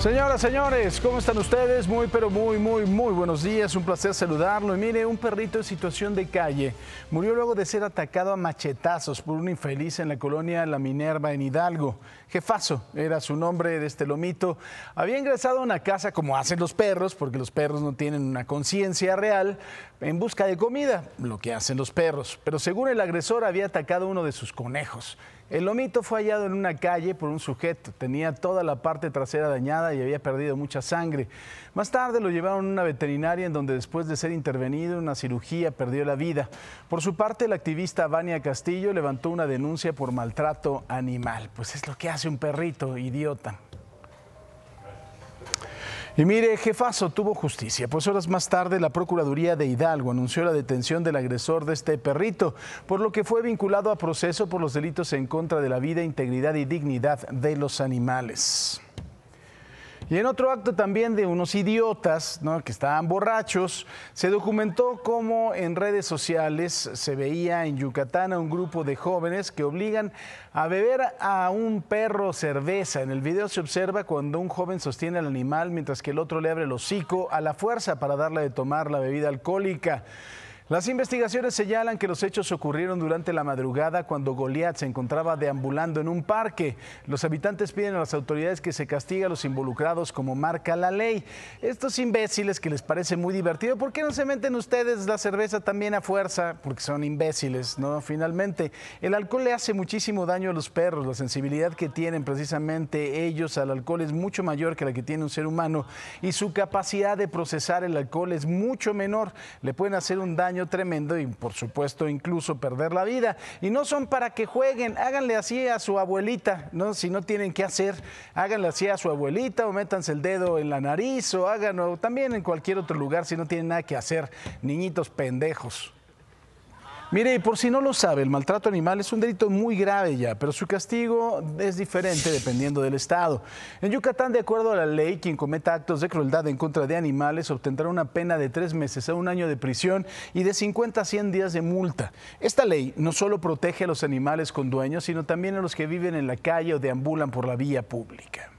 Señoras, señores, ¿cómo están ustedes? Muy, pero muy, muy, muy buenos días. Un placer saludarlo. Y mire, un perrito en situación de calle murió luego de ser atacado a machetazos por un infeliz en la colonia La Minerva en Hidalgo. Jefazo era su nombre de este lomito. Había ingresado a una casa como hacen los perros, porque los perros no tienen una conciencia real, en busca de comida, lo que hacen los perros. Pero según el agresor había atacado uno de sus conejos. El lomito fue hallado en una calle por un sujeto. Tenía toda la parte trasera dañada y había perdido mucha sangre. Más tarde lo llevaron a una veterinaria en donde después de ser intervenido en una cirugía perdió la vida. Por su parte, la activista Vania Castillo levantó una denuncia por maltrato animal. Pues es lo que hace un perrito, idiota. Y mire, jefazo tuvo justicia, pues horas más tarde la Procuraduría de Hidalgo anunció la detención del agresor de este perrito, por lo que fue vinculado a proceso por los delitos en contra de la vida, integridad y dignidad de los animales. Y en otro acto también de unos idiotas que estaban borrachos, se documentó cómo en redes sociales se veía en Yucatán a un grupo de jóvenes que obligan a beber a un perro cerveza. En el video se observa cuando un joven sostiene al animal mientras que el otro le abre el hocico a la fuerza para darle de tomar la bebida alcohólica. Las investigaciones señalan que los hechos ocurrieron durante la madrugada cuando Goliat se encontraba deambulando en un parque. Los habitantes piden a las autoridades que se castigue a los involucrados como marca la ley. Estos imbéciles que les parece muy divertido, ¿por qué no se meten ustedes la cerveza también a fuerza? Porque son imbéciles, ¿no? Finalmente, el alcohol le hace muchísimo daño a los perros. La sensibilidad que tienen precisamente ellos al alcohol es mucho mayor que la que tiene un ser humano y su capacidad de procesar el alcohol es mucho menor. Le pueden hacer un daño tremendo y por supuesto incluso perder la vida. Y no son para que jueguen, háganle así a su abuelita, ¿no? si no tienen que hacer, háganle así a su abuelita o métanse el dedo en la nariz o háganlo también en cualquier otro lugar si no tienen nada que hacer, niñitos pendejos. Mire, y por si no lo sabe, el maltrato animal es un delito muy grave ya, pero su castigo es diferente dependiendo del estado. En Yucatán, de acuerdo a la ley, quien cometa actos de crueldad en contra de animales obtendrá una pena de tres meses a un año de prisión y de 50 a 100 días de multa. Esta ley no solo protege a los animales con dueños, sino también a los que viven en la calle o deambulan por la vía pública.